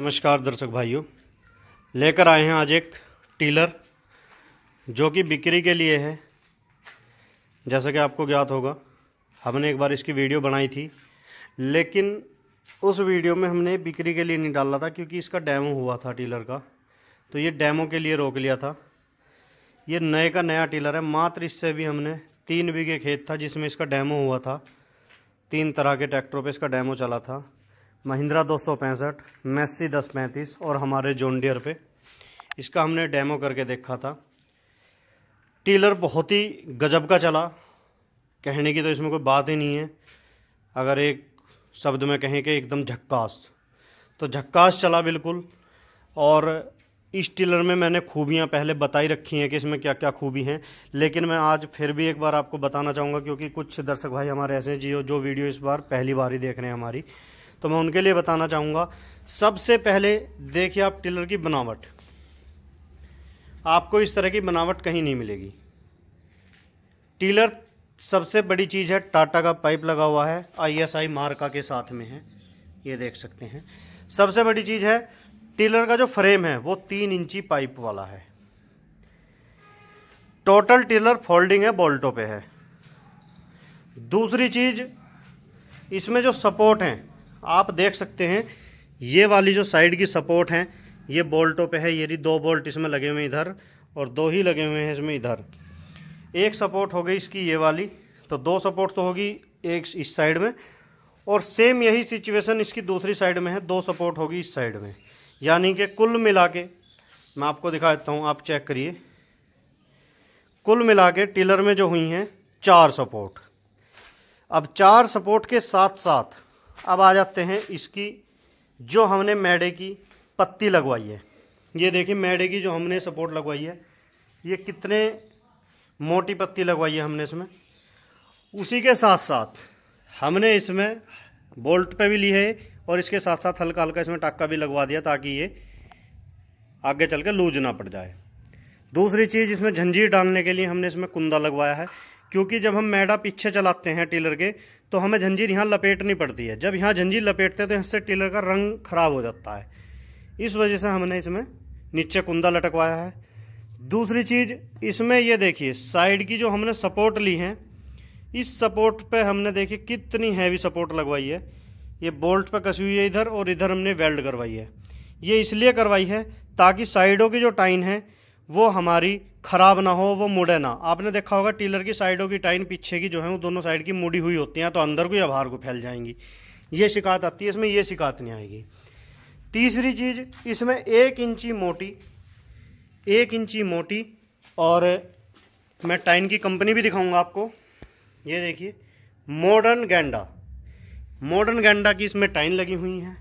नमस्कार दर्शक भाइयों लेकर आए हैं आज एक टीलर जो कि बिक्री के लिए है जैसा कि आपको ज्ञात होगा हमने एक बार इसकी वीडियो बनाई थी लेकिन उस वीडियो में हमने बिक्री के लिए नहीं डाला था क्योंकि इसका डैमो हुआ था टीलर का तो ये डैमो के लिए रोक लिया था ये नए का नया टीलर है मात्र इससे भी हमने तीन बीघे खेत था जिसमें इसका डैमो हुआ था तीन तरह के ट्रैक्टरों पर इसका डैमो चला था महिंद्रा दो सौ पैंसठ मैसी दस पैंतीस और हमारे जोनडियर पे इसका हमने डेमो करके देखा था टीलर बहुत ही गजब का चला कहने की तो इसमें कोई बात ही नहीं है अगर एक शब्द में कहें कि एकदम झक्कास तो झक्कास चला बिल्कुल और इस टीलर में मैंने खूबियां पहले बताई रखी हैं कि इसमें क्या क्या खूबी हैं लेकिन मैं आज फिर भी एक बार आपको बताना चाहूँगा क्योंकि कुछ दर्शक भाई हमारे ऐसे जियो जो वीडियो इस बार पहली बार ही देख रहे हैं हमारी तो मैं उनके लिए बताना चाहूँगा सबसे पहले देखिए आप टिलर की बनावट आपको इस तरह की बनावट कहीं नहीं मिलेगी टीलर सबसे बड़ी चीज़ है टाटा का पाइप लगा हुआ है आईएसआई मार्का के साथ में है ये देख सकते हैं सबसे बड़ी चीज़ है टीलर का जो फ्रेम है वो तीन इंची पाइप वाला है टोटल टीलर फोल्डिंग है बोल्टों पे है दूसरी चीज़ इसमें जो सपोर्ट हैं आप देख सकते हैं ये वाली जो साइड की सपोर्ट हैं ये बोल्टों पे है ये दो बोल्ट इसमें लगे हुए इधर और दो ही लगे हुए हैं इसमें इधर एक सपोर्ट हो गई इसकी ये वाली तो दो सपोर्ट तो होगी एक इस साइड में और सेम यही सिचुएशन इसकी दूसरी साइड में है दो सपोर्ट होगी इस साइड में यानी कि कुल मिला के मैं आपको दिखा देता हूँ आप चेक करिए कुल मिला के टिलर में जो हुई हैं चार सपोर्ट अब चार सपोर्ट के साथ साथ अब आ जाते हैं इसकी जो हमने मैडे की पत्ती लगवाई है ये देखिए मैडे की जो हमने सपोर्ट लगवाई है ये कितने मोटी पत्ती लगवाई है हमने इसमें उसी के साथ साथ हमने इसमें बोल्ट पे भी ली है और इसके साथ साथ हल्का हल्का इसमें टक्का भी लगवा दिया ताकि ये आगे चल के लूज ना पड़ जाए दूसरी चीज़ इसमें झंझीर डालने के लिए हमने इसमें कुंदा लगवाया है क्योंकि जब हम मैडा पीछे चलाते हैं टीलर के तो हमें झंझीर यहाँ लपेटनी पड़ती है जब यहाँ झंझीर लपेटते हैं तो इससे टीलर का रंग खराब हो जाता है इस वजह से हमने इसमें नीचे कुंदा लटकवाया है दूसरी चीज़ इसमें ये देखिए साइड की जो हमने सपोर्ट ली है इस सपोर्ट पे हमने देखिए कितनी हैवी सपोर्ट लगवाई है ये बोल्ट पे कसी हुई है इधर और इधर हमने वेल्ड करवाई है ये इसलिए करवाई है ताकि साइडों की जो टाइन है वो हमारी ख़राब ना हो वो मुड़े ना आपने देखा होगा टीलर की साइडों की टाइन पीछे की जो है वो दोनों साइड की मुड़ी हुई होती हैं तो अंदर को या बाहर को फैल जाएंगी ये शिकायत आती है इसमें ये शिकायत नहीं आएगी तीसरी चीज़ इसमें एक इंची मोटी एक इंची मोटी और मैं टाइन की कंपनी भी दिखाऊंगा आपको ये देखिए मॉडर्न गेंडा मॉडर्न गेंडा की इसमें टाइन लगी हुई है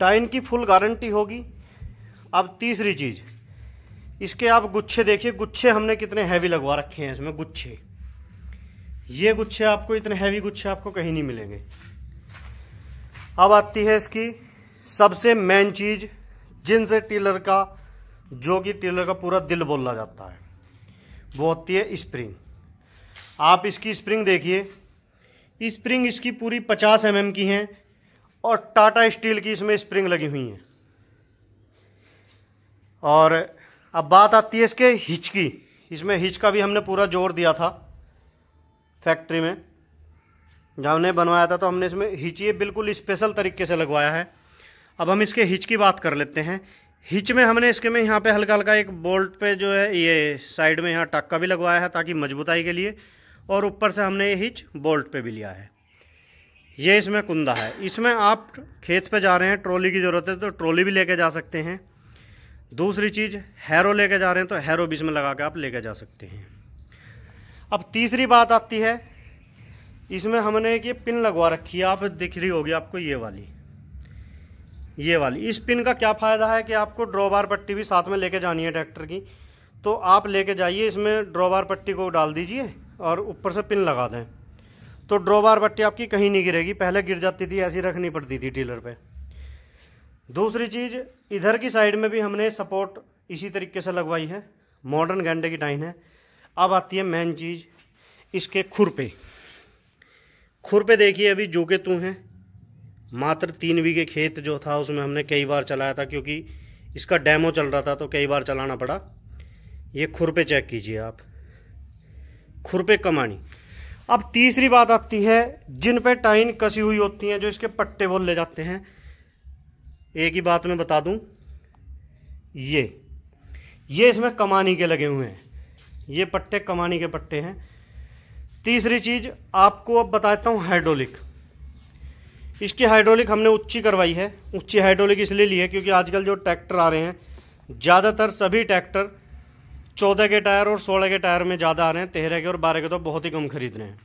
टाइन की फुल गारंटी होगी अब तीसरी चीज़ इसके आप गुच्छे देखिए गुच्छे हमने कितने हैवी लगवा रखे हैं इसमें गुच्छे ये गुच्छे आपको इतने हैवी गुच्छे आपको कहीं नहीं मिलेंगे अब आती है इसकी सबसे मेन चीज जिनसे टीलर का जो कि टीलर का पूरा दिल बोला जाता है वो होती है स्प्रिंग आप इसकी स्प्रिंग देखिए स्प्रिंग इसकी पूरी 50 एम mm की हैं और टाटा स्टील की इसमें स्प्रिंग लगी हुई हैं और अब बात आती है इसके हिच की इसमें हिच का भी हमने पूरा जोर दिया था फैक्ट्री में जब हमने बनवाया था तो हमने इसमें हिच ये बिल्कुल स्पेशल तरीके से लगवाया है अब हम इसके हिच की बात कर लेते हैं हिच में हमने इसके में यहाँ पे हल्का हल्का एक बोल्ट पे जो है ये साइड में यहाँ टक्का भी लगवाया है ताकि मजबूताई के लिए और ऊपर से हमने ये हिच बोल्ट पे भी लिया है ये इसमें कुंदा है इसमें आप खेत पे जा रहे हैं ट्रॉली की ज़रूरत है तो ट्रॉली भी लेके जा सकते हैं दूसरी चीज़ हैरो लेके जा रहे हैं तो हैरो बीच में लगा के आप लेके जा सकते हैं अब तीसरी बात आती है इसमें हमने एक ये पिन लगवा रखी है आप दिख रही होगी आपको ये वाली ये वाली इस पिन का क्या फ़ायदा है कि आपको ड्रॉबार पट्टी भी साथ में लेके जानी है ट्रैक्टर की तो आप लेके जाइए इसमें ड्रॉबार पट्टी को डाल दीजिए और ऊपर से पिन लगा दें तो ड्रॉबार पट्टी आपकी कहीं नहीं गिरेगी पहले गिर जाती थी ऐसी रखनी पड़ती थी डीलर पर दूसरी चीज़ इधर की साइड में भी हमने सपोर्ट इसी तरीके से लगवाई है मॉडर्न गेंडे की डाइन है अब आती है मेन चीज़ इसके खुर पे खुर पे देखिए अभी जो के तू हैं मात्र तीन बीघे खेत जो था उसमें हमने कई बार चलाया था क्योंकि इसका डैमो चल रहा था तो कई बार चलाना पड़ा ये खुर पे चेक कीजिए आप खुर पे कमानी अब तीसरी बात आती है जिन पे टाइन कसी हुई होती हैं जो इसके पट्टे बोल ले जाते हैं एक ही बात मैं बता दूं ये ये इसमें कमानी के लगे हुए हैं ये पट्टे कमानी के पट्टे हैं तीसरी चीज़ आपको अब बताता हूँ हाइड्रोलिक इसकी हाइड्रोलिक हमने उच्ची करवाई है उच्ची हाइड्रोलिक इसलिए ली है क्योंकि आजकल जो ट्रैक्टर आ रहे हैं ज़्यादातर सभी ट्रैक्टर चौदह के टायर और सोलह के टायर में ज़्यादा आ रहे हैं तेरह के और बारह के तो बहुत ही कम खरीद रहे हैं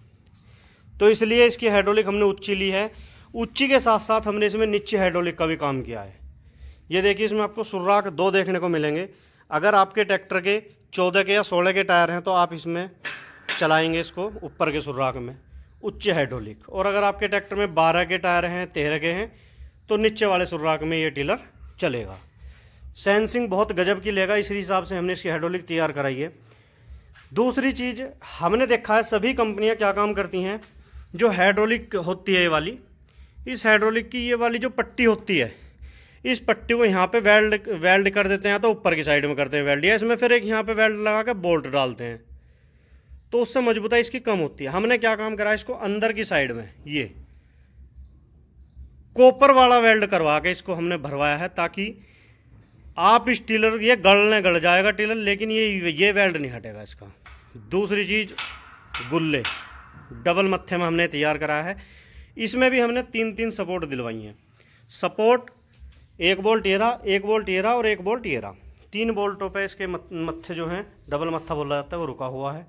तो इसलिए इसकी हाइड्रोलिक हमने उच्ची ली है उच्ची के साथ साथ हमने इसमें नीचे हाइड्रोलिक का भी काम किया है ये देखिए इसमें आपको सुर्राख दो देखने को मिलेंगे अगर आपके ट्रैक्टर के चौदह के या सोलह के टायर हैं तो आप इसमें चलाएंगे इसको ऊपर के सुर्राख में उच्च हाइड्रोलिक और अगर आपके ट्रैक्टर में बारह के टायर हैं तेरह के हैं तो नीचे वाले सुर्राख में ये टीलर चलेगा सेंसिंग बहुत गजब की लेगा इसी हिसाब से हमने इसकी हाइड्रोलिक तैयार कराई है दूसरी चीज़ हमने देखा है सभी कंपनियां क्या काम करती हैं जो हाइड्रोलिक होती है ये वाली इस हाइड्रोलिक की ये वाली जो पट्टी होती है इस पट्टी को यहाँ पे वेल्ड वेल्ड कर देते हैं या तो ऊपर की साइड में करते हैं वेल्ड या इसमें फिर एक यहाँ पे वेल्ड लगा के बोल्ट डालते हैं तो उससे मजबूताई इसकी कम होती है हमने क्या काम करा इसको अंदर की साइड में ये कोपर वाला वेल्ड करवा के इसको हमने भरवाया है ताकि आप इस टीलर ये गलने गल जाएगा टीलर लेकिन ये ये वेल्ड नहीं हटेगा इसका दूसरी चीज़ गुल्ले डबल मत्थे में हमने तैयार कराया है इसमें भी हमने तीन तीन सपोर्ट दिलवाई हैं सपोर्ट एक बोल्ट एरा एक बोल्ट एरा और एक बोल्ट एरा तीन बोल्टों पे इसके मत्थे जो हैं डबल मत्था बोला जाता है वो रुका हुआ है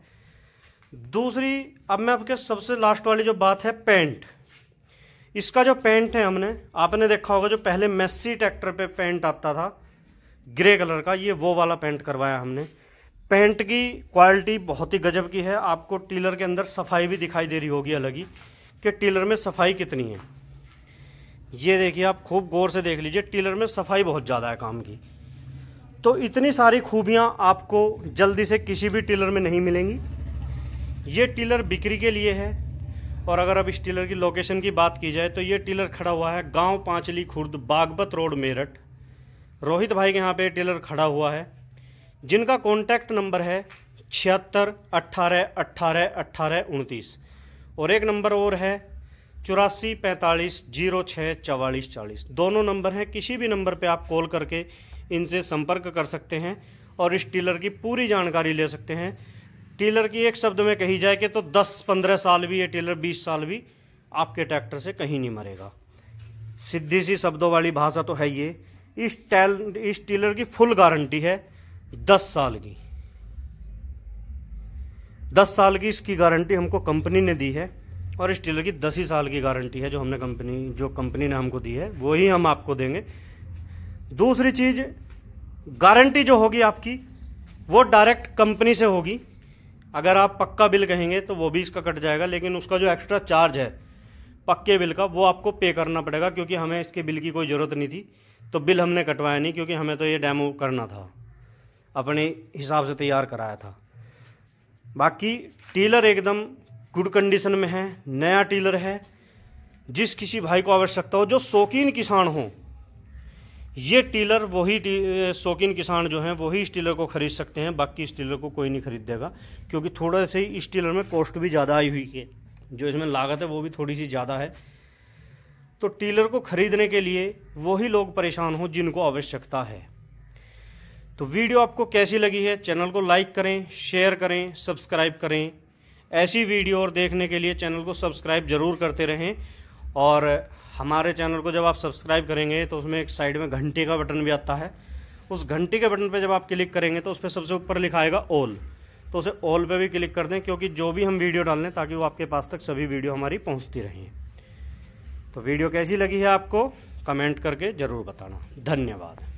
दूसरी अब मैं आपके सबसे लास्ट वाली जो बात है पेंट इसका जो पेंट है हमने आपने देखा होगा जो पहले मेस्सी ट्रैक्टर पे पेंट आता था ग्रे कलर का ये वो वाला पेंट करवाया हमने पेंट की क्वालिटी बहुत ही गजब की है आपको टीलर के अंदर सफाई भी दिखाई दे रही होगी अलग ही कि टीलर में सफाई कितनी है ये देखिए आप खूब गौर से देख लीजिए टीलर में सफाई बहुत ज़्यादा है काम की तो इतनी सारी खूबियाँ आपको जल्दी से किसी भी टीलर में नहीं मिलेंगी ये टीलर बिक्री के लिए है और अगर अब इस टीलर की लोकेशन की बात की जाए तो ये टीलर खड़ा हुआ है गांव पांचली खुर्द बागबत रोड मेरठ रोहित भाई के यहाँ पे टीलर खड़ा हुआ है जिनका कॉन्टैक्ट नंबर है छिहत्तर अट्ठारह अट्ठारह अट्ठारह उनतीस और एक नंबर और है चौरासी पैंतालीस जीरो छः चवालीस चालीस दोनों नंबर हैं किसी भी नंबर पे आप कॉल करके इनसे संपर्क कर सकते हैं और इस टीलर की पूरी जानकारी ले सकते हैं टीलर की एक शब्द में कही जाए कि तो 10-15 साल भी ये टीलर 20 साल भी आपके ट्रैक्टर से कहीं नहीं मरेगा सीधी सी शब्दों वाली भाषा तो है ये इस टैल इस टीलर की फुल गारंटी है दस साल की दस साल की इसकी गारंटी हमको कंपनी ने दी है और इस टीलर की दस ही साल की गारंटी है जो हमने कंपनी जो कंपनी ने हमको दी है वो ही हम आपको देंगे दूसरी चीज़ गारंटी जो होगी आपकी वो डायरेक्ट कंपनी से होगी अगर आप पक्का बिल कहेंगे तो वो भी इसका कट जाएगा लेकिन उसका जो एक्स्ट्रा चार्ज है पक्के बिल का वो आपको पे करना पड़ेगा क्योंकि हमें इसके बिल की कोई ज़रूरत नहीं थी तो बिल हमने कटवाया नहीं क्योंकि हमें तो ये डैमो करना था अपने हिसाब से तैयार कराया था बाकी टीलर एकदम गुड कंडीशन में है नया टीलर है जिस किसी भाई को आवश्यकता हो जो शौकीन किसान हो ये टीलर वही टी, शौकीन किसान जो हैं वही इस टीलर को खरीद सकते हैं बाकी इस टीलर को कोई नहीं खरीद देगा क्योंकि थोड़ा से इस टीलर में कॉस्ट भी ज़्यादा आई हुई है जो इसमें लागत है वो भी थोड़ी सी ज़्यादा है तो टीलर को खरीदने के लिए वही लोग परेशान हों जिनको आवश्यकता है तो वीडियो आपको कैसी लगी है चैनल को लाइक करें शेयर करें सब्सक्राइब करें ऐसी वीडियो और देखने के लिए चैनल को सब्सक्राइब ज़रूर करते रहें और हमारे चैनल को जब आप सब्सक्राइब करेंगे तो उसमें एक साइड में घंटे का बटन भी आता है उस घंटे के बटन पर जब आप क्लिक करेंगे तो उस पर सबसे ऊपर लिखा आएगा ऑल तो उसे ऑल पर भी क्लिक कर दें क्योंकि जो भी हम वीडियो डाल लें ताकि वो आपके पास तक सभी वीडियो हमारी पहुँचती रहें तो वीडियो कैसी लगी है आपको कमेंट करके ज़रूर बताना धन्यवाद